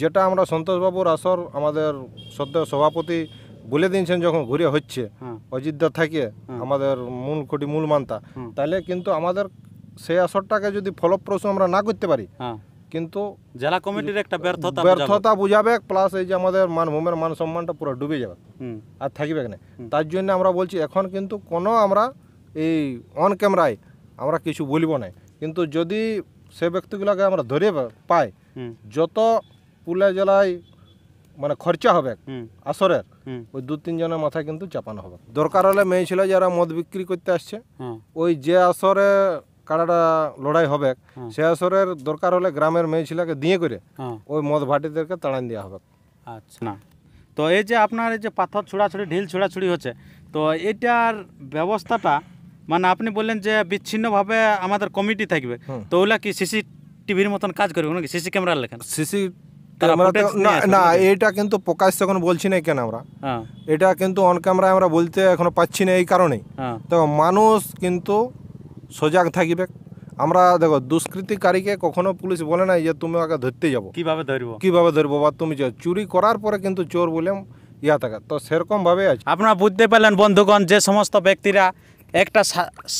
যেটা আমরা সন্তোষবাবুর আসর আমাদের সদ্য সভাপতি বলে দিয়েছেন যখন ঘুরে হচ্ছে হ্যাঁ। অযোধ্যা থাকে হ্যাঁ। আমাদের মূল কোটি মূল মানতা তাহলে কিন্তু আমাদের সেই আসরটাকে যদি ফলপ্রসূ আমরা না করতে পারি হ্যাঁ। কিন্তু জেলা কমিটির একটা ব্যর্থতা ব্যর্থতা বুঝাবে প্লাস এই যে আমাদের মান ভূমের মান সম্মানটা পুরো ডুবে যাবে আর থাকবে না তার জন্য আমরা বলছি এখন কিন্তু কোনো আমরা এই অন ক্যামেরায় আমরা কিছু বলবো না কিন্তু যদি সে ব্যক্তিগুলোকে আমরা ধরে পাই যত পুলে জেলায় মানে খরচা হবে আসরের ওই দু তিনজনের মাথায় কিন্তু চাপানো হবে দরকার হলে মেয়ে ছিল যারা মদ বিক্রি করতে আসছে হ্যাঁ। ওই যে আসরে কাড়াটা লড়াই হবে হ্যাঁ। সে আসরের দরকার হলে গ্রামের মেয়ে ছিলাকে দিয়ে করে হ্যাঁ। ওই মদ ভাটিদেরকে তাড়ান দেওয়া হবে আচ্ছা না তো এই যে আপনার এই যে পাথর ছুড়াছুড়ি ঢিল ছুড়াছুড়ি হচ্ছে তো এটার ব্যবস্থাটা মানে আপনি বললেন যে বিচ্ছিন্নভাবে আমাদের কমিটি থাকবে তো ওগুলা কি সিসি টিভির মতন কাজ করবে নাকি সিসি ক্যামেরা লেখেন সিসি না এটা কিন্তু প্রকাশ তখন বলছি না কেন আমরা হ্যাঁ। এটা কিন্তু অন ক্যামেরা আমরা বলতে এখনো পাচ্ছি না এই কারণেই হ্যাঁ। তো মানুষ কিন্তু সজাগ থাকবে আমরা দেখো দুষ্কৃতিকারীকে কখনো পুলিশ বলে না যে তুমি আগে ধরতে যাবো কিভাবে ধরবো কিভাবে ধরবো বা তুমি চুরি করার পরে কিন্তু চোর বলে ইয়া থাকে তো সেরকমভাবে আছে আপনারা বুঝতে পারলেন বন্ধুগণ যে সমস্ত ব্যক্তিরা একটা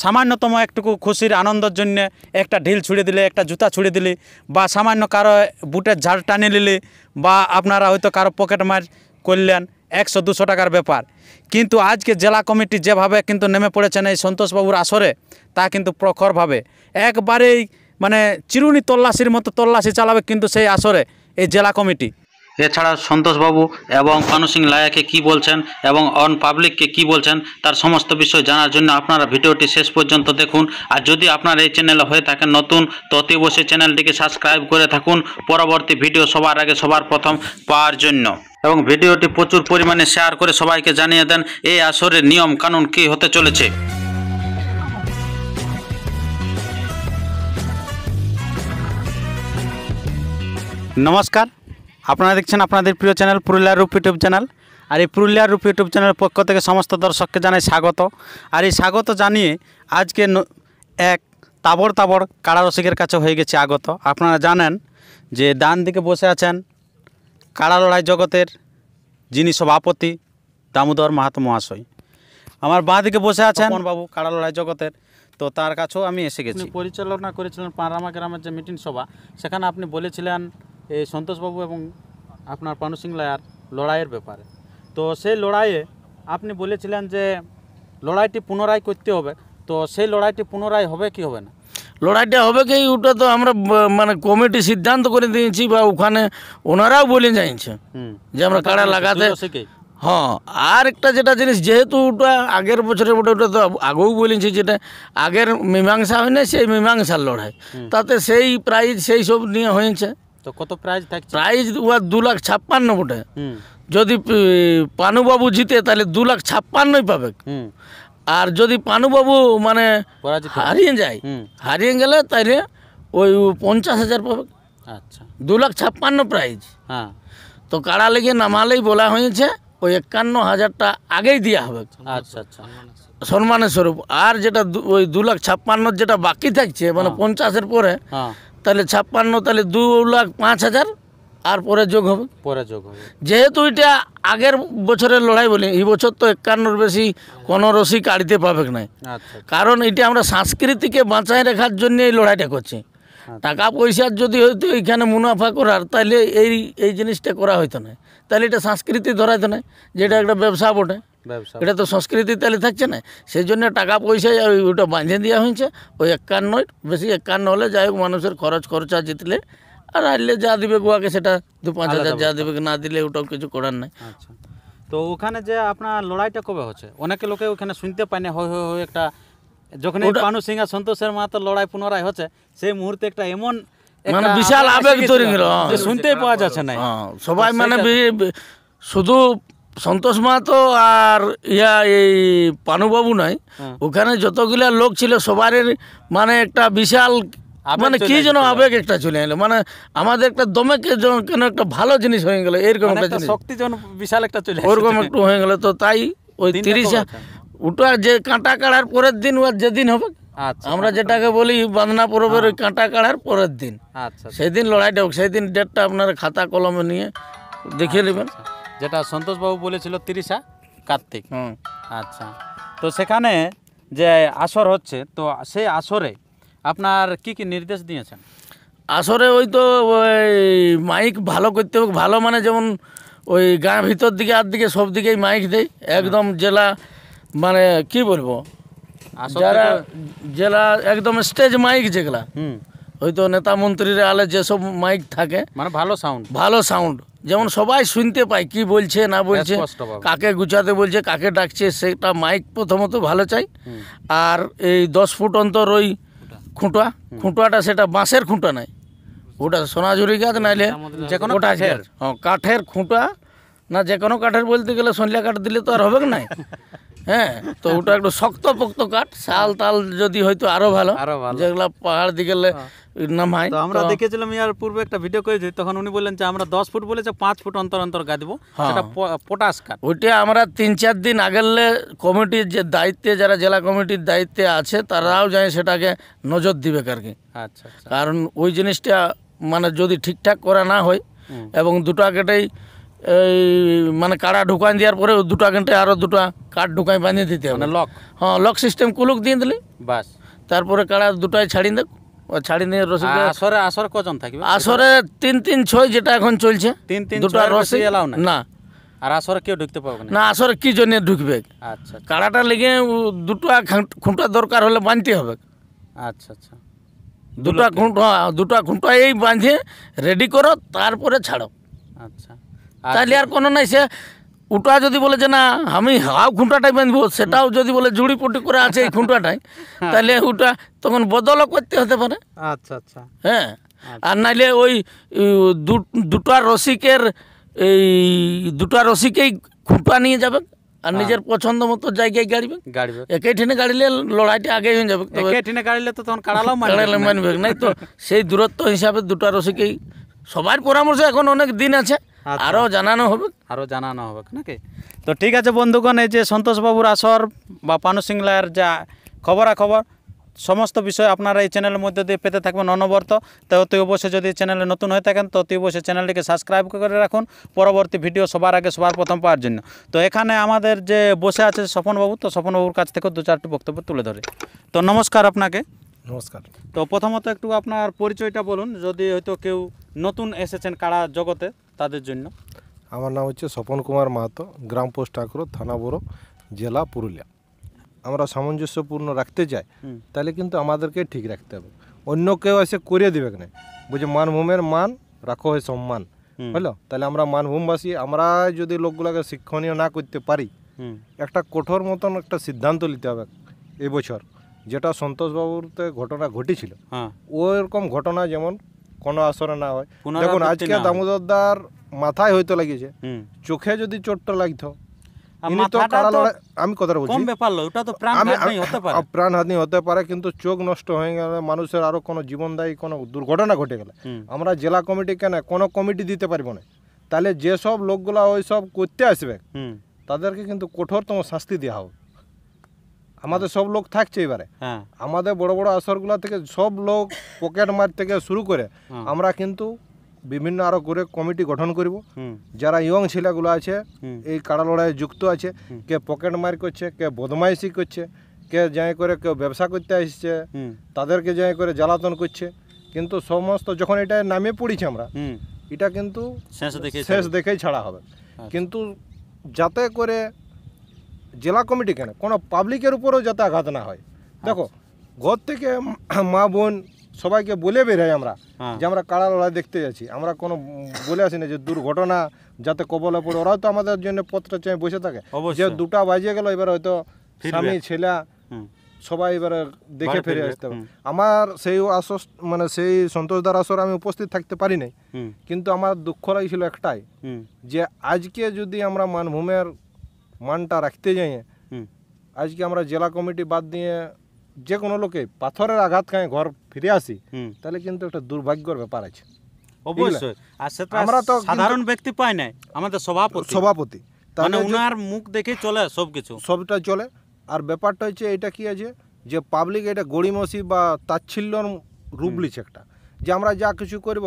সামান্যতম একটুকু খুশির আনন্দের জন্য একটা ঢিল ছুঁড়ে দিলে একটা জুতা ছুঁড়ে দিলে বা সামান্য কারো বুটের ঝাড় টানে নিলে বা আপনারা হয়তো কারো পকেট মার করলেন একশো দুশো টাকার ব্যাপার কিন্তু আজকে জেলা কমিটি যেভাবে কিন্তু নেমে পড়েছেন এই সন্তোষবাবুর আসরে তা কিন্তু প্রখরভাবে একবারেই মানে চিরুনি তল্লাশির মতো তল্লাশি চালাবে কিন্তু সেই আসরে এই জেলা কমিটি এছাড়া সন্তোষবাবু এবং মানু সিং লায়াকে কী বলছেন এবং অন পাবলিককে কী বলছেন তার সমস্ত বিষয় জানার জন্য আপনারা ভিডিওটি শেষ পর্যন্ত দেখুন আর যদি আপনার এই চ্যানেলে হয়ে থাকেন নতুন তো অতি অবশ্যই চ্যানেলটিকে সাবস্ক্রাইব করে থাকুন পরবর্তী ভিডিও সবার আগে সবার প্রথম পাওয়ার জন্য এবং ভিডিওটি প্রচুর পরিমাণে শেয়ার করে সবাইকে জানিয়ে দেন এই আসরের নিয়ম কানুন কি হতে চলেছে নমস্কার আপনারা দেখছেন আপনাদের প্রিয় চ্যানেল পুরুলিয়ার রূপ ইউটিউব চ্যানেল আর এই পুরুলিয়ার রূপ ইউটিউব চ্যানেলের পক্ষ থেকে সমস্ত দর্শককে জানাই স্বাগত আর এই স্বাগত জানিয়ে আজকে এক তাবড় তাবড় কাড়া রসিকের কাছে হয়ে গেছে আগত আপনারা জানেন যে ডান দিকে বসে আছেন কাড়া লড়াই জগতের যিনি সভাপতি দামোদর মাহাতো মহাশয় আমার বাঁ দিকে বসে আছেন বাবু কাড়া লড়াই জগতের তো তার কাছেও আমি এসে গেছি পরিচালনা করেছিলেন পারামা গ্রামের যে মিটিং সভা সেখানে আপনি বলেছিলেন এই সন্তোষবাবু এবং আপনার পানু সিং লায়ার লড়াইয়ের ব্যাপারে তো সেই লড়াইয়ে আপনি বলেছিলেন যে লড়াইটি পুনরায় করতে হবে তো সেই লড়াইটি পুনরায় হবে কি হবে না লড়াইটা হবে কি ওটা তো আমরা মানে কমিটি সিদ্ধান্ত করে দিয়েছি বা ওখানে ওনারাও বলে যাইছে যে আমরা কাড়া লাগাতে হ্যাঁ আর একটা যেটা জিনিস যেহেতু ওটা আগের বছরে ওটা ওটা তো আগেও বলেছি যেটা আগের মীমাংসা হয় না সেই মীমাংসার লড়াই তাতে সেই প্রাইজ সেই সব নিয়ে হয়েছে তো কত প্রাইজ থাকছে প্রাইজ উহা দু লাখ ছাপ্পান্ন বটে যদি পানুবাবু জিতে তাহলে দু লাখ ছাপ্পান্নই পাবে আর যদি পানুবাবু মানে হারিয়ে যায় হারিয়ে গেলে তাহলে ওই পঞ্চাশ হাজার পাবে আচ্ছা দু লাখ ছাপ্পান্ন প্রাইজ হ্যাঁ তো কারা লেগে নামালেই বলা হয়েছে ওই একান্ন হাজারটা আগেই দেওয়া হবে আচ্ছা আচ্ছা সম্মানের স্বরূপ আর যেটা ওই দু লাখ ছাপ্পান্ন যেটা বাকি থাকছে মানে হ্যাঁ। পঞ্চাশের পরে হ্যাঁ। তাহলে ছাপ্পান্ন তাহলে দু লাখ পাঁচ হাজার আর পরে যোগ হবে পরে যোগ হবে যেহেতু এটা আগের বছরের লড়াই বলি এই বছর তো একান্নর বেশি কোনো রসি কাড়িতে পাবে না আচ্ছা, আচ্ছা। কারণ এটা আমরা সংস্কৃতিকে বাঁচায় রাখার জন্য এই লড়াইটা করছি আচ্ছা। টাকা পয়সার যদি হয়তো এখানে মুনাফা করার তাহলে এই এই জিনিসটা করা হইতো না তাহলে এটা সংস্কৃতি ধরাইতো না যেটা একটা ব্যবসা বটে এটা তো সংস্কৃতি তাহলে থাকছে না সেই জন্য টাকা পয়সা ওটা বাঁধে দেওয়া হয়েছে ওই একান্ন বেশি একান্ন হলে যাই হোক মানুষের খরচ খরচা জিতলে আর আসলে যা দিবে গোয়াকে সেটা দু পাঁচ হাজার যা দেবে না দিলে ওটাও কিছু করার নাই আচ্ছা। তো ওখানে যে আপনার লড়াইটা কবে হচ্ছে অনেকে লোকে ওখানে শুনতে পায় না হয় হয় একটা যখন পানু সিং আর সন্তোষের তো লড়াই পুনরায় হচ্ছে সেই মুহূর্তে একটা এমন মানে বিশাল আবেগ তৈরি হলো হ্যাঁ। শুনতেই পাওয়া যাচ্ছে না হ্যাঁ, সবাই মানে শুধু সন্তোষ মাহাতো আর ইয়া এই পানুবাবু নাই হ্যাঁ। ওখানে যতগুলা লোক ছিল সবারই মানে একটা বিশাল মানে কি যেন আবেগ একটা চলে এলো মানে আমাদের একটা দমে কেন একটা ভালো জিনিস হয়ে গেলো এরকম মানে একটা শক্তি যেন বিশাল একটা চলে ওরকম একটু হয়ে গেলো তো তাই ওই তিরিশ ওটা যে কাঁটা কাড়ার পরের দিন ওর যেদিন হবে আচ্ছা। আমরা যেটাকে বলি বাঁধনা পরবের হ্যাঁ। ওই কাঁটা কাড়ার পরের দিন আচ্ছা, আচ্ছা। সেদিন লড়াইটা হোক সেদিন ডেটটা আপনার খাতা কলমে নিয়ে দেখিয়ে নেবেন যেটা সন্তোষবাবু বলেছিল তিরিশা কার্তিক আচ্ছা তো সেখানে যে আসর হচ্ছে তো সেই আসরে আপনার কি কি নির্দেশ দিয়েছেন আসরে ওই তো ওই মাইক ভালো করতে হবে ভালো মানে যেমন ওই গাঁ ভিতর দিকে আর দিকে সব দিকেই মাইক দেয় একদম হ্যাঁ। জেলা মানে কি বলবো যারা জেলা একদম স্টেজ মাইক যেগুলা ওই তো নেতা মন্ত্রীরা আলে যেসব মাইক থাকে মানে ভালো সাউন্ড ভালো সাউন্ড যেমন সবাই শুনতে পায় কি বলছে না হ্যাঁ, বলছে কাকে গুছাতে বলছে কাকে ডাকছে সেটা মাইক প্রথমত ভালো চাই আর এই দশ ফুট অন্তর ওই খুঁটা খুঁটাটা সেটা বাঁশের খুঁটা নাই ওটা সোনাঝুরি গাছ নাইলে যে কোনো কাঠের হ্যাঁ কাঠের খুঁটা না যে কোনো কাঠের বলতে গেলে সন্ধ্যা কাঠ দিলে তো আর হবে না হ্যাঁ তো ওটা একটু শক্ত পোক্ত কাঠ শাল তাল যদি হয়তো আরও ভালো যেগুলো পাহাড় দিকে নামাই তো আমরা দেখেছিলাম ইয়ার পূর্বে একটা ভিডিও করেছি তখন উনি বললেন যে আমরা দশ ফুট বলেছে পাঁচ ফুট অন্তর অন্তর গাঁদব হ্যাঁ। সেটা পটাশ কাঠ ওইটা আমরা তিন চার দিন আগেরলে কমিটির যে দায়িত্বে যারা জেলা কমিটির দায়িত্বে আছে তারাও যায় সেটাকে নজর দিবে আর কি আচ্ছা, আচ্ছা কারণ ওই জিনিসটা মানে যদি ঠিকঠাক করা না হয় এবং দুটো কেটেই এই মানে কাড়া ঢুকান দেওয়ার পরে দুটো ঘন্টে আরও দুটো কাঠ ঢুকাই বাঁধিয়ে দিতে হবে লক মানে হ্যাঁ লক সিস্টেম কুলুক দিয়ে দিলি বাস তারপরে কাড়া দুটাই ছাড়িয়ে দেখ ছাড়ি নিয়ে রসিদ আসরে আসর কজন থাকবে আসরে তিন তিন ছয় যেটা এখন চলছে তিন তিন দুটো রসি এলাও না আর আসরে কেউ ঢুকতে পারবে না আসরে কি জন্য ঢুকবে আচ্ছা, আচ্ছা কাড়াটা লেগে দুটো খুঁটা দরকার হলে বাঁধতে হবে আচ্ছা আচ্ছা দুটা খুঁটা দুটো খুঁটা এই বাঁধে রেডি করো তারপরে ছাড়ো আচ্ছা তাহলে আর কোনো নাই সে উটা যদি বলে যে না আমি হাও খুঁটাটাই বাঁধবো সেটাও যদি বলে জুড়ি পটি করে আছে এই খুঁটাটাই হ্যাঁ। তাহলে উটা তখন বদলও করতে হতে পারে আচ্ছা আচ্ছা হ্যাঁ আচ্ছা। আর নাইলে ওই দুটা রসিকের এই দুটা রসিকেই খুঁটা নিয়ে যাবে আর হ্যাঁ। নিজের পছন্দ মতো জায়গায় গাড়িবে গাড়িবে একই ঠেনে গাড়িলে লড়াইটা আগে হয়ে যাবে একই ঠিনে গাড়িলে তো তখন কাড়ালাও কাড়ালে মানবে নাই তো সেই দূরত্ব হিসাবে দুটা রসিকেই সবার পরামর্শ এখন অনেক দিন আছে আচ্ছা। আরও জানানো হবে আরও জানানো হবে নাকি তো ঠিক আছে বন্ধুগণ এই যে সন্তোষবাবুর আসর বা পানু সিংলার যা খবরাখবর সমস্ত বিষয় আপনারা এই চ্যানেলের মধ্যে দিয়ে পেতে থাকবেন অনবরত তো অতি অবশ্যই যদি চ্যানেলে নতুন হয়ে থাকেন তো অতি অবশ্যই চ্যানেলটিকে সাবস্ক্রাইব করে রাখুন পরবর্তী ভিডিও সবার আগে সবার প্রথম পাওয়ার জন্য তো এখানে আমাদের যে বসে আছে স্বপনবাবু তো স্বপনবাবুর কাছ থেকেও দু চারটি বক্তব্য তুলে ধরে তো নমস্কার আপনাকে নমস্কার তো প্রথমত একটু আপনার পরিচয়টা বলুন যদি হয়তো কেউ নতুন এসেছেন কারা জগতে তাদের জন্য আমার নাম হচ্ছে স্বপন কুমার মাহাতো গ্রাম পোস্ট আকরো থানা বড়ো জেলা পুরুলিয়া আমরা সামঞ্জস্যপূর্ণ রাখতে চাই তাহলে কিন্তু আমাদেরকে ঠিক রাখতে হবে অন্য কেউ এসে করিয়ে দেবে না বলছে মানভূমের মান রাখো হয় সম্মান বুঝলো তাহলে আমরা মানভূমবাসী আমরা যদি লোকগুলোকে শিক্ষণীয় না করতে পারি একটা কঠোর মতন একটা সিদ্ধান্ত নিতে হবে এবছর যেটা সন্তোষবাবুরতে ঘটনা ঘটেছিল হ্যাঁ। ওরকম ঘটনা যেমন কোনো আসরে না হয় দেখুন আজকে দামোদরদার মাথায় হয়তো লাগিয়েছে চোখে যদি চোটটা লাগতো আমি কথাটা বলছি প্রাণ হতে পারে কিন্তু চোখ নষ্ট হয়ে গেলে মানুষের আরো কোনো জীবনদায়ী কোনো দুর্ঘটনা ঘটে গেলে আমরা জেলা কমিটি কেন কোনো কমিটি দিতে পারবো না তাহলে যেসব লোকগুলা ওই সব করতে আসবে তাদেরকে কিন্তু কঠোরতম শাস্তি দেওয়া হবে আমাদের সব লোক থাকছে এবারে হ্যাঁ। আমাদের বড় বড় আসরগুলো থেকে সব লোক পকেট মার থেকে শুরু করে হ্যাঁ। আমরা কিন্তু বিভিন্ন আরো করে কমিটি গঠন করব যারা ইয়ং ছেলেগুলো আছে এই কাড়া লড়াইয়ে যুক্ত আছে কে পকেট মার করছে কে বদমাইশি করছে কে যাই করে কেউ ব্যবসা করতে আসছে তাদেরকে যাই করে জ্বালাতন করছে কিন্তু সমস্ত যখন এটা নামে পড়িছে আমরা এটা কিন্তু শেষ দেখে শেষ দেখেই ছাড়া হবে আচ্ছা। কিন্তু যাতে করে জেলা কমিটি কেন কোনো পাবলিকের উপরেও যাতে আঘাত না হয় দেখো আচ্ছা। ঘর থেকে মা বোন সবাইকে বলে বেরোয় আমরা হ্যাঁ। যে আমরা কাড়া লড়াই দেখতে যাচ্ছি আমরা কোনো বলে আসি না যে দুর্ঘটনা যাতে কবলে পড়ে ওরাও তো আমাদের জন্য পত্র চেয়ে বসে থাকে যে দুটা বাজিয়ে গেল এবার হয়তো স্বামী ছেলা সবাই এবার দেখে ফিরে আসতে হবে আমার সেই আসর মানে সেই সন্তোষদার আসর আমি উপস্থিত থাকতে পারি নাই কিন্তু আমার দুঃখ লাগছিল একটাই যে আজকে যদি আমরা মানভূমের মানটা রাখতে যাই আজকে আমরা জেলা কমিটি বাদ দিয়ে যে কোনো লোকে পাথরের আঘাত খায় ঘর ফিরে আসি তাহলে কিন্তু একটা দুর্ভাগ্যর ব্যাপার আছে অবশ্যই আর সেটা আমরা তো সাধারণ ব্যক্তি পাই আমাদের সভাপতি সভাপতি ওনার মানে মুখ চলে সবকিছু সবটা চলে আর ব্যাপারটা হচ্ছে এটা আছে যে পাবলিক এটা গড়িমসি বা তাচ্ছিল্য রূপ লিছে একটা যে আমরা যা কিছু করব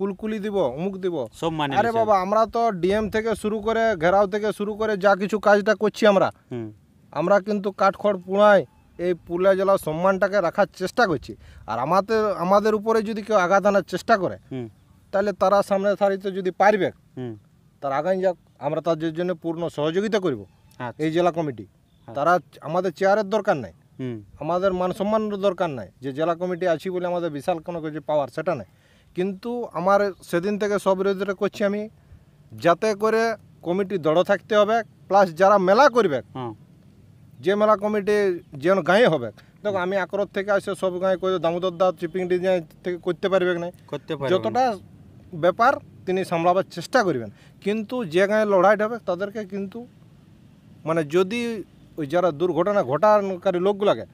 কুলকুলি দিব অমুক দিব সব মানে আরে বাবা আমরা তো ডিএম থেকে শুরু করে ঘেরাও থেকে শুরু করে যা কিছু কাজটা করছি আমরা আমরা কিন্তু কাঠখড় পুনায় এই পুরুলিয়া জেলার সম্মানটাকে রাখার চেষ্টা করছি আর আমাদের আমাদের উপরে যদি কেউ আঘাত আনার চেষ্টা করে তাহলে তারা সামনে সারিতে যদি পারবে তার আগামী যাক আমরা তাদের জন্য পূর্ণ সহযোগিতা করব আচ্ছা। এই জেলা কমিটি আচ্ছা। তারা আমাদের চেয়ারের দরকার নাই আমাদের মান সম্মানের দরকার নাই যে জেলা কমিটি আছি বলে আমাদের বিশাল কোনো কিছু পাওয়ার সেটা নাই কিন্তু আমার সেদিন থেকে সব বিরোধিতা করছি আমি যাতে করে কমিটি দড় থাকতে হবে প্লাস যারা মেলা করবে যে মেলা কমিটি যেন গাঁয়ে হবে দেখো আমি আকরত থেকে আসে সব গাঁয়ে করে দামোদর দা চিপিং ডিজাইন থেকে করতে পারবে না করতে পারবে যতটা ব্যাপার তিনি সামলাবার চেষ্টা করবেন কিন্তু যে গাঁয়ে লড়াই হবে তাদেরকে কিন্তু মানে যদি ওই যারা দুর্ঘটনা ঘটানকারী লোকগুলাকে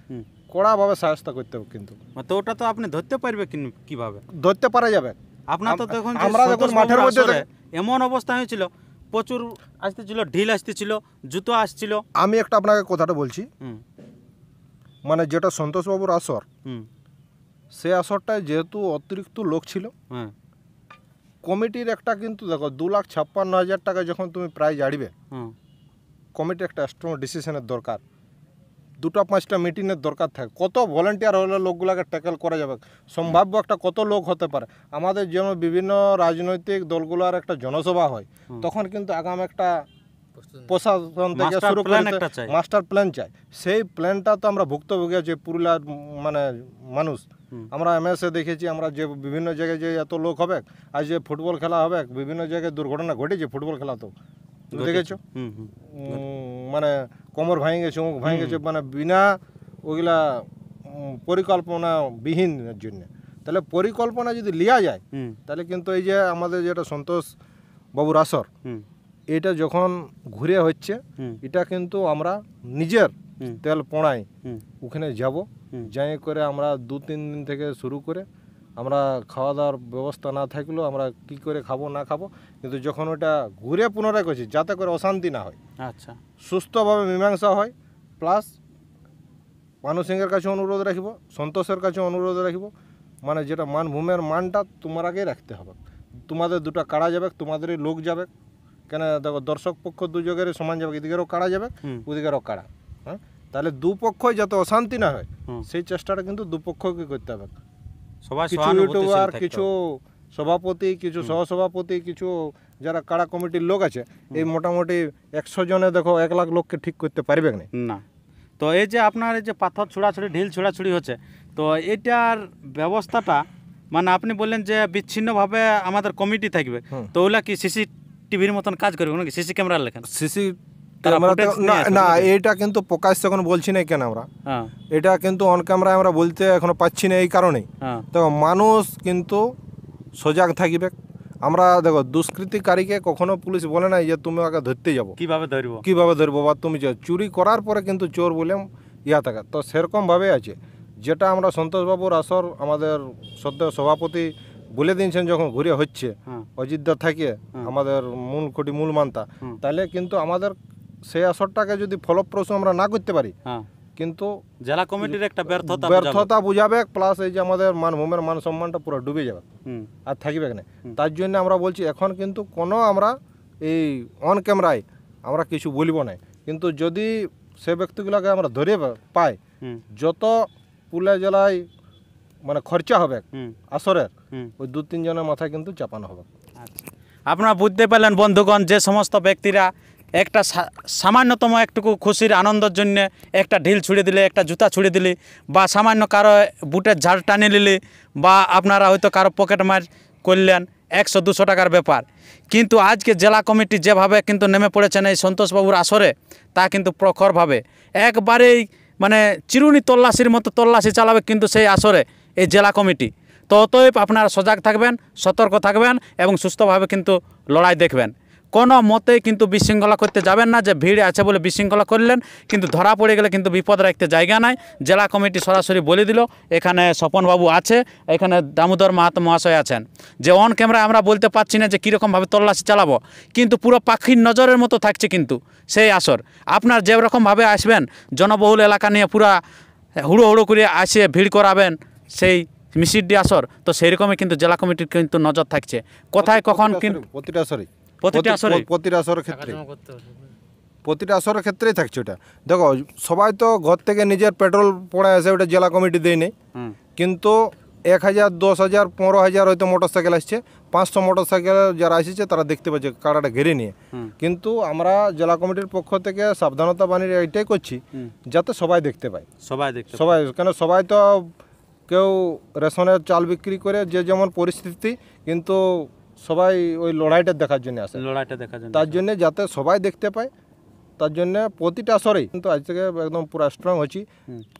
কড়াভাবে সাহায্য করতে হবে কিন্তু মানে তো ওটা তো আপনি ধরতে পারবে কিভাবে ধরতে পারা যাবে আপনার তো দেখুন আমরা যখন মাঠের মধ্যে এমন অবস্থা হয়েছিল প্রচুর আসতেছিল ঢিল আসতেছিল জুতো আসছিল আমি একটা আপনাকে কথাটা বলছি মানে যেটা সন্তোষবাবুর আসর সে আসরটায় যেহেতু অতিরিক্ত লোক ছিল হ্যাঁ। কমিটির একটা কিন্তু দেখো দু লাখ ছাপ্পান্ন হাজার টাকা যখন তুমি প্রায় জাড়িবে কমিটির একটা স্ট্রং ডিসিশনের দরকার দুটো পাঁচটা মিটিংয়ের দরকার থাকে কত ভলেন্টিয়ার হলে লোকগুলোকে ট্যাকেল করা যাবে সম্ভাব্য একটা কত লোক হতে পারে আমাদের যেমন বিভিন্ন রাজনৈতিক দলগুলোর একটা জনসভা হয় তখন কিন্তু আগাম একটা প্রশাসন থেকে শুরু করে মাস্টার প্ল্যান চাই সেই প্ল্যানটা তো আমরা ভুক্তভোগী আছি পুরুলিয়ার মানে মানুষ আমরা এ দেখেছি আমরা যে বিভিন্ন জায়গায় যে এত লোক হবে আজ যে ফুটবল খেলা হবে বিভিন্ন জায়গায় দুর্ঘটনা ঘটেছে ফুটবল খেলা তো দেখেছো মানে কোমর ভাঙে গেছে মুখ ভাঙে গেছে মানে বিনা ওগুলা পরিকল্পনা বিহীনের জন্য তাহলে পরিকল্পনা যদি লিয়া যায় তাহলে কিন্তু এই যে আমাদের যেটা সন্তোষ বাবুর আসর এটা যখন ঘুরে হচ্ছে এটা কিন্তু আমরা নিজের তেল পোড়াই ওখানে যাব যাই করে আমরা দু তিন দিন থেকে শুরু করে আমরা খাওয়া দাওয়ার ব্যবস্থা না থাকলেও আমরা কি করে খাবো না খাবো কিন্তু যখন ওটা ঘুরে পুনরায় করছি যাতে করে অশান্তি না হয় আচ্ছা সুস্থভাবে মীমাংসা হয় প্লাস মানুষের কাছে অনুরোধ রাখব সন্তোষের কাছে অনুরোধ রাখব মানে যেটা মানভূমের মানটা তোমার আগেই রাখতে হবে তোমাদের দুটো কাড়া যাবে তোমাদেরই লোক যাবে কেন দেখো দর্শক পক্ষ দুজনের সমান যাবে এদিকেরও কাড়া যাবে ওদিকেরও কাড়া হ্যাঁ তাহলে দুপক্ষই যাতে অশান্তি না হয় সেই চেষ্টাটা কিন্তু দুপক্ষকে করতে হবে কিছু ইউটিউবার কিছু সভাপতি কিছু সহসভাপতি কিছু যারা কাড়া কমিটির লোক আছে এই মোটামুটি একশো জনে দেখো এক লাখ লোককে ঠিক করতে পারবে না তো এই যে আপনার এই যে পাথর ছুড়াছুড়ি ঢিল ছুড়াছুড়ি হচ্ছে তো এটার ব্যবস্থাটা মানে আপনি বললেন যে বিচ্ছিন্নভাবে আমাদের কমিটি থাকবে তো ওগুলা কি সিসি টিভির মতন কাজ করবে নাকি সিসি ক্যামেরা লেখেন সিসি না এটা কিন্তু প্রকাশ তখন বলছি না কেন আমরা হ্যাঁ। এটা কিন্তু অন আমরা বলতে এখনো পাচ্ছি না এই কারণে দেখো হ্যাঁ। মানুষ কিন্তু সজাগ থাকিবে আমরা দেখো দুষ্কৃতিকারীকে কখনো পুলিশ বলে না যে তুমি আগে ধরতে যাবো কিভাবে ধরবো কিভাবে ধরবো বা তুমি চুরি করার পরে কিন্তু চোর বলে ইয়া থাকে তো ভাবে আছে যেটা আমরা সন্তোষবাবুর আসর আমাদের সদ্য সভাপতি বলে দিয়েছেন যখন ঘুরে হচ্ছে হ্যাঁ। অযোধ্যা থাকে আমাদের মূল কোটি মূল মানতা তাহলে কিন্তু আমাদের সেই আসরটাকে যদি ফলপ্রসূ আমরা না করতে পারি হ্যাঁ। কিন্তু জেলা কমিটির একটা ব্যর্থতা ব্যর্থতা বুঝাবে প্লাস এই যে আমাদের মানভূমের মান সম্মানটা পুরো ডুবে যাবে আর থাকবে না তার জন্য আমরা বলছি এখন কিন্তু কোনো আমরা এই অন ক্যামেরায় আমরা কিছু বলবো না কিন্তু যদি সে ব্যক্তিগুলোকে আমরা ধরে পাই যত পুলিয়া জেলায় মানে খরচা হবে আসরের ওই দু তিনজনের মাথায় কিন্তু চাপানো হবে আচ্ছা। আপনারা বুঝতে পারলেন বন্ধুগণ যে সমস্ত ব্যক্তিরা একটা সামান্যতম একটুকু খুশির আনন্দের জন্য একটা ঢিল ছুঁড়ে দিলে একটা জুতা ছুঁড়ে দিলে বা সামান্য কারো বুটের ঝাড় টানে নিলে বা আপনারা হয়তো কারো পকেট মার করলেন একশো দুশো টাকার ব্যাপার কিন্তু আজকে জেলা কমিটি যেভাবে কিন্তু নেমে পড়েছেন এই সন্তোষবাবুর আসরে তা কিন্তু প্রখরভাবে একবারেই মানে চিরুনি তল্লাশির মতো তল্লাশি চালাবে কিন্তু সেই আসরে এই জেলা কমিটি তো অতএব আপনারা সজাগ থাকবেন সতর্ক থাকবেন এবং সুস্থভাবে কিন্তু লড়াই দেখবেন কোনো মতেই কিন্তু বিশৃঙ্খলা করতে যাবেন না যে ভিড় আছে বলে বিশৃঙ্খলা করলেন কিন্তু ধরা পড়ে গেলে কিন্তু বিপদ রাখতে জায়গা নাই জেলা কমিটি সরাসরি বলে দিল এখানে স্বপনবাবু আছে এখানে দামোদর মাহাতো মহাশয় আছেন যে অন ক্যামেরা আমরা বলতে পারছি না যে কীরকমভাবে তল্লাশি চালাবো কিন্তু পুরো পাখির নজরের মতো থাকছে কিন্তু সেই আসর আপনার যেরকমভাবে আসবেন জনবহুল এলাকা নিয়ে পুরা হুড়ো হুড়ো করে আসে ভিড় করাবেন সেই মিসিডি আসর তো সেইরকমই কিন্তু জেলা কমিটির কিন্তু নজর থাকছে কোথায় কখন কিন্তু প্রতিটা আসরে প্রতিটা আসরে আসরের ক্ষেত্রে প্রতিটা আসরের ক্ষেত্রেই থাকছে ওটা দেখো সবাই তো ঘর থেকে নিজের পেট্রোল পড়ে আসে ওটা জেলা কমিটি দেয়নি নেই কিন্তু এক হাজার দশ হাজার পনেরো হাজার হয়তো মোটর সাইকেল আসছে পাঁচশো মোটর সাইকেল যারা এসেছে তারা দেখতে পাচ্ছে কাড়াটা ঘেরে নিয়ে কিন্তু আমরা জেলা কমিটির পক্ষ থেকে সাবধানতা বাণীর এটাই করছি যাতে সবাই দেখতে পায় সবাই দেখতে সবাই কেন সবাই তো কেউ রেশনের চাল বিক্রি করে যে যেমন পরিস্থিতি কিন্তু সবাই ওই লড়াইটা দেখার জন্য আসে লড়াইটা দেখার জন্য তার জন্য যাতে সবাই দেখতে পায় তার জন্য প্রতিটা আসরেই কিন্তু আজ থেকে একদম পুরো স্ট্রং হচ্ছি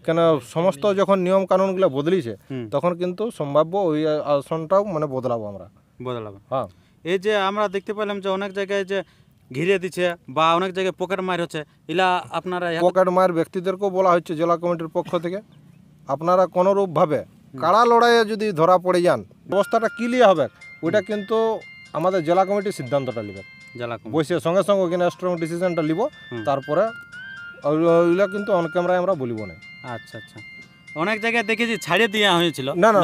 কেন সমস্ত যখন নিয়ম কানুনগুলো বদলিছে তখন কিন্তু সম্ভাব্য ওই আসনটাও মানে বদলাবো আমরা বদলাবো হ্যাঁ এই যে আমরা দেখতে পেলাম যে অনেক জায়গায় যে ঘিরে দিচ্ছে বা অনেক জায়গায় পকেট মার হচ্ছে এলা আপনারা পকেট মার ব্যক্তিদেরকেও বলা হচ্ছে জেলা কমিটির পক্ষ থেকে আপনারা কোনোরূপভাবে কাড়া লড়াইয়ে যদি ধরা পড়ে যান অবস্থাটা ক্লিয়ার হবে ওইটা কিন্তু আমাদের জেলা কমিটি সিদ্ধান্তটা নেবে জেলা বসে সঙ্গে সঙ্গে ওখানে স্ট্রং ডিসিশনটা নিব তারপরে ওইগুলো কিন্তু অন ক্যামেরায় আমরা বলিব না আচ্ছা আচ্ছা অনেক জায়গায় দেখেছি ছাড়িয়ে দেওয়া হয়েছিল না না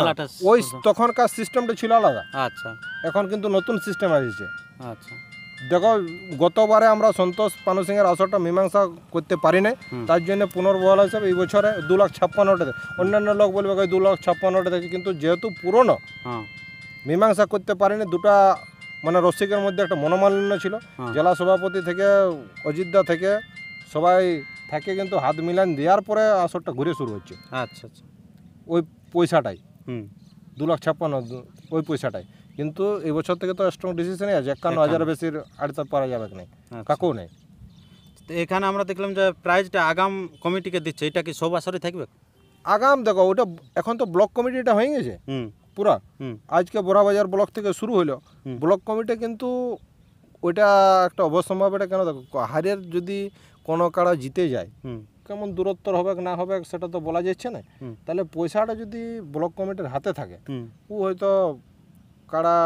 ওই তখনকার সিস্টেমটা ছিল আলাদা আচ্ছা এখন কিন্তু নতুন সিস্টেম আসছে আচ্ছা দেখো গতবারে আমরা সন্তোষ পানু সিংয়ের আসরটা মীমাংসা করতে পারি নাই তার জন্য পুনর্বহাল হিসাবে এই বছরে দু লাখ ছাপ্পান্নটা অন্যান্য লোক বলবে দু লাখ ছাপ্পান্নটা থেকে কিন্তু যেহেতু পুরনো হ্যাঁ। মীমাংসা করতে পারেনি দুটা মানে রসিকের মধ্যে একটা মনোমালিন্য ছিল হ্যাঁ। জেলা সভাপতি থেকে অযোধ্যা থেকে সবাই থাকে কিন্তু হাত মিলান দেওয়ার পরে আসরটা ঘুরে শুরু হচ্ছে আচ্ছা আচ্ছা ওই পয়সাটাই হুম দু লাখ ছাপ্পান্ন ওই পয়সাটাই কিন্তু এই বছর থেকে তো স্ট্রং ডিসিশনই আছে একান্ন হাজার বেশির আড়তা পারা যাবে না আচ্ছা। কাকেও নেই তো এখানে আমরা দেখলাম যে প্রাইজটা আগাম কমিটিকে দিচ্ছে এটা কি সব আসরে থাকবে আগাম দেখো ওটা এখন তো ব্লক কমিটিটা হয়ে গেছে হুম পুরা আজকে বড়াবাজার ব্লক থেকে শুরু হলো ব্লক কমিটি কিন্তু ওইটা একটা অবসম্ভব এটা কেন দেখো হারের যদি কোনো কারা জিতে যায় কেমন দূরত্বর হবে না হবে সেটা তো বলা যাচ্ছে না তাহলে পয়সাটা যদি ব্লক কমিটির হাতে থাকে ও হয়তো কারা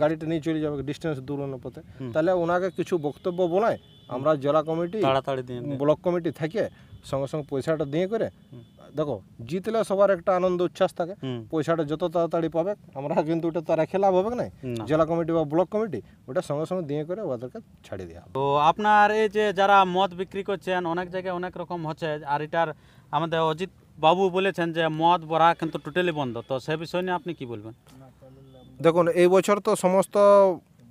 গাড়িটা নিয়ে চলে যাবে ডিস্টেন্স দৌড়ানোর পথে তাহলে ওনাকে কিছু বক্তব্য বলায় আমরা জেলা কমিটি ব্লক কমিটি থেকে সঙ্গে সঙ্গে পয়সাটা দিয়ে করে দেখো জিতলে সবার একটা আনন্দ উচ্ছ্বাস থাকে পয়সাটা যত তাড়াতাড়ি পাবে আমরা কিন্তু ওটা তারা লাভ হবে না জেলা কমিটি বা ব্লক কমিটি ওটা সঙ্গে সঙ্গে দিয়ে করে ওদেরকে ছাড়িয়ে দেওয়া তো আপনার এই যে যারা মদ বিক্রি করছেন অনেক জায়গায় অনেক রকম হচ্ছে আর এটার আমাদের অজিত বাবু বলেছেন যে মদ বড়া কিন্তু টোটালি বন্ধ তো সে বিষয় নিয়ে আপনি কি বলবেন দেখুন এই বছর তো সমস্ত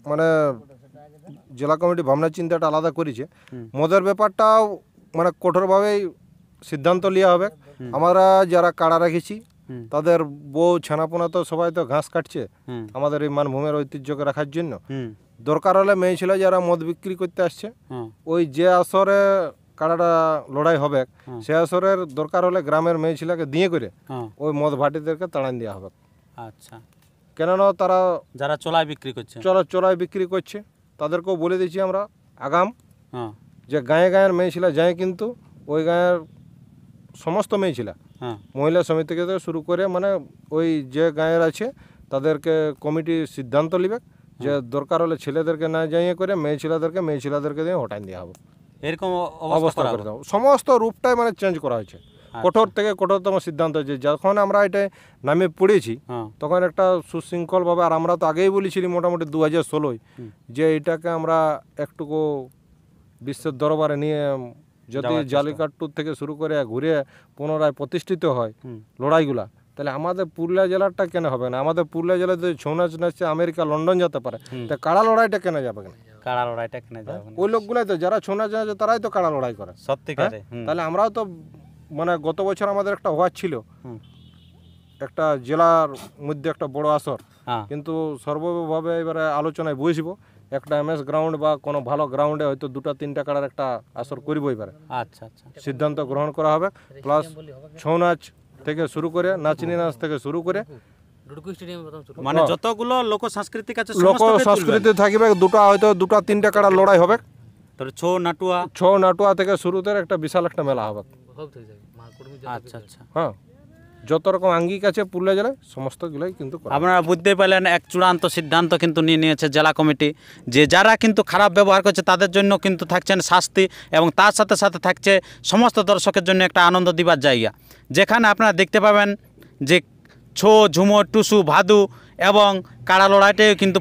মানে জেলা কমিটি ভাবনা চিন্তাটা আলাদা করেছে মদের ব্যাপারটাও মানে কঠোরভাবেই সিদ্ধান্ত নেওয়া হবে আমরা যারা কাড়া রেখেছি তাদের বউ ছানাপোনা তো সবাই তো ঘাস কাটছে আমাদের এই মানভূমের ঐতিহ্যকে রাখার জন্য দরকার হলে মেয়ে ছিল যারা মদ বিক্রি করতে আসছে ওই যে আসরে কাড়াটা লড়াই হবে সে আসরের দরকার হলে গ্রামের মেয়ে ছেলেকে দিয়ে করে ওই মদ ভাটিদেরকে তাড়ান দেওয়া হবে আচ্ছা কেননা তারা যারা চলায় বিক্রি করছে চলা চোলায় বিক্রি করছে তাদেরকেও বলে দিয়েছি আমরা আগাম হ্যাঁ। যে গায়ে গায়ের মেয়েছিলা যায় কিন্তু ওই গায়ের সমস্ত মেয়েছিলা হ্যাঁ মহিলা সমিতি থেকে শুরু করে মানে ওই যে গায়ের আছে তাদেরকে কমিটি সিদ্ধান্ত নিবে যে হ্যাঁ। দরকার হলে ছেলেদেরকে না যাইয়ে করে মেয়ে ছেলেদেরকে মেয়ে ছেলেদেরকে দিয়ে হটাই দেওয়া হবে এরকম অবস্থা করে দেবো সমস্ত রূপটাই মানে চেঞ্জ করা হয়েছে আচ্ছা। কঠোর থেকে কঠোরতম সিদ্ধান্ত হয়েছে যখন আমরা এটা নামে পড়েছি হ্যাঁ। তখন একটা সুশৃঙ্খলভাবে আর আমরা তো আগেই বলেছিলি মোটামুটি দু হাজার ষোলোয় যে এটাকে আমরা একটুকু বিশ্বের দরবারে নিয়ে যদি জালিকাট্টুর থেকে শুরু করে ঘুরে পুনরায় প্রতিষ্ঠিত হয় লড়াইগুলা তাহলে আমাদের পুরুলিয়া জেলাটা কেন হবে না আমাদের পুরুলিয়া জেলা যদি ছৌ নাচ নাচছে আমেরিকা লন্ডন যেতে পারে তা কাড়া লড়াইটা কেন যাবে না কাড়া লড়াইটা কেন যাবে হ্যাঁ? ওই লোকগুলাই তো যারা ছৌ নাচ নাচে তারাই তো কাড়া লড়াই করে সত্যি হ্যাঁ? তাহলে আমরাও তো মানে গত বছর আমাদের একটা হওয়ার ছিল একটা জেলার মধ্যে একটা বড় আসর হ্যাঁ। কিন্তু সর্বভাবে এবারে আলোচনায় বসব একটা এম এস গ্রাউন্ড বা কোনো ভালো গ্রাউন্ডে হয়তো দুটা তিনটা কাটার একটা আসর করবো এবারে আচ্ছা আচ্ছা সিদ্ধান্ত গ্রহণ করা হবে প্লাস ছৌ নাচ থেকে শুরু করে নাচিনি নাচ থেকে শুরু করে মানে যতগুলো লোক আছে লোক সংস্কৃতি থাকবে দুটো হয়তো দুটো তিনটা কাটার লড়াই হবে তাহলে ছৌ নাটুয়া ছৌ নাটুয়া থেকে শুরুতে একটা বিশাল একটা মেলা হবে আচ্ছা আচ্ছা হ্যাঁ। যত রকম আঙ্গিক আছে পুরুলিয়া জেলায় সমস্তগুলোই কিন্তু আপনারা বুঝতে পারলেন এক চূড়ান্ত সিদ্ধান্ত কিন্তু নিয়ে নিয়েছে জেলা কমিটি যে যারা কিন্তু খারাপ ব্যবহার করছে তাদের জন্য কিন্তু থাকছেন শাস্তি এবং তার সাথে সাথে থাকছে সমস্ত দর্শকের জন্য একটা আনন্দ দিবার জায়গা যেখানে আপনারা দেখতে পাবেন যে ছো ঝুমো টুসু ভাদু এবং কাড়া লড়াইটাও কিন্তু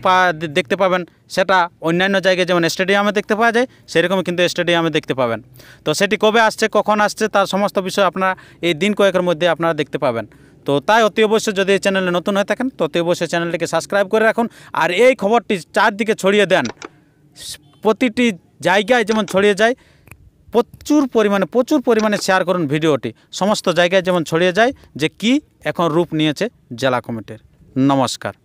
দেখতে পাবেন সেটা অন্যান্য জায়গায় যেমন স্টেডিয়ামে দেখতে পাওয়া যায় সেরকম কিন্তু স্টেডিয়ামে দেখতে পাবেন তো সেটি কবে আসছে কখন আসছে তার সমস্ত বিষয় আপনারা এই দিন কয়েকের মধ্যে আপনারা দেখতে পাবেন তো তাই অতি অবশ্যই যদি এই চ্যানেলে নতুন হয়ে থাকেন তো অতি অবশ্যই চ্যানেলটিকে সাবস্ক্রাইব করে রাখুন আর এই খবরটি চারদিকে ছড়িয়ে দেন প্রতিটি জায়গায় যেমন ছড়িয়ে যায় প্রচুর পরিমাণে প্রচুর পরিমাণে শেয়ার করুন ভিডিওটি সমস্ত জায়গায় যেমন ছড়িয়ে যায় যে কি এখন রূপ নিয়েছে জেলা কমিটির नमस्कार